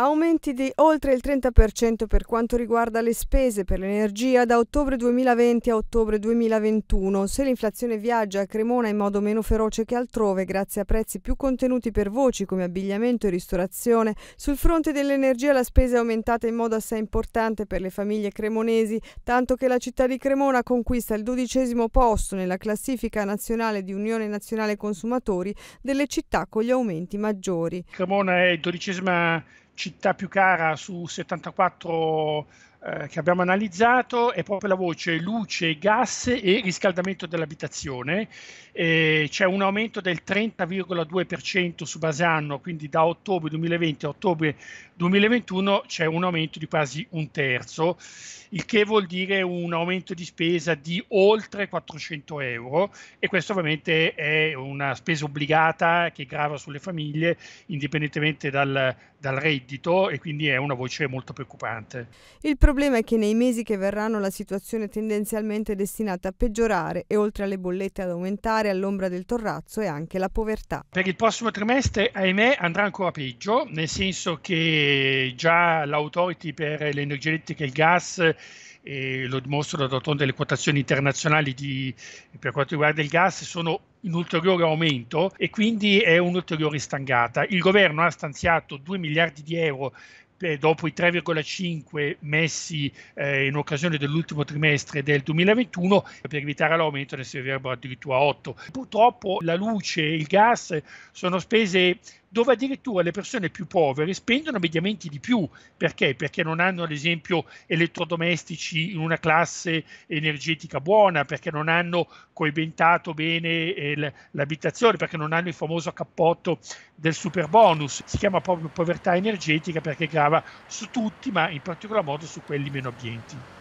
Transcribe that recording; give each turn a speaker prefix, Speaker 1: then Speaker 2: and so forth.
Speaker 1: Aumenti di oltre il 30% per quanto riguarda le spese per l'energia da ottobre 2020 a ottobre 2021. Se l'inflazione viaggia a Cremona in modo meno feroce che altrove, grazie a prezzi più contenuti per voci come abbigliamento e ristorazione, sul fronte dell'energia la spesa è aumentata in modo assai importante per le famiglie cremonesi, tanto che la città di Cremona conquista il dodicesimo posto nella classifica nazionale di Unione Nazionale Consumatori delle città con gli aumenti maggiori.
Speaker 2: Cremona è il dodicesima città più cara su 74 eh, che abbiamo analizzato è proprio la voce luce, gas e riscaldamento dell'abitazione. Eh, c'è un aumento del 30,2% su base anno, quindi da ottobre 2020 a ottobre 2021 c'è un aumento di quasi un terzo, il che vuol dire un aumento di spesa di oltre 400 euro e questo ovviamente è una spesa obbligata che grava sulle famiglie indipendentemente dal, dal reddito e quindi è una voce molto preoccupante.
Speaker 1: Il problema è che nei mesi che verranno la situazione è tendenzialmente destinata a peggiorare e oltre alle bollette ad aumentare all'ombra del torrazzo è anche la povertà.
Speaker 2: Per il prossimo trimestre, ahimè, andrà ancora peggio, nel senso che già l'autority per l'energia elettrica e il gas e lo dimostrano d'altronde le quotazioni internazionali di, per quanto riguarda il gas, sono in ulteriore aumento e quindi è un'ulteriore stangata. Il governo ha stanziato 2 miliardi di euro eh, dopo i 3,5 messi eh, in occasione dell'ultimo trimestre del 2021, per evitare l'aumento ne si arriverebbero addirittura 8. Purtroppo la luce e il gas sono spese dove addirittura le persone più povere spendono mediamente di più. Perché? Perché non hanno, ad esempio, elettrodomestici in una classe energetica buona, perché non hanno coibentato bene eh, l'abitazione, perché non hanno il famoso cappotto del super bonus. Si chiama proprio povertà energetica perché grazie puntava su tutti, ma in particolar modo su quelli meno abbienti.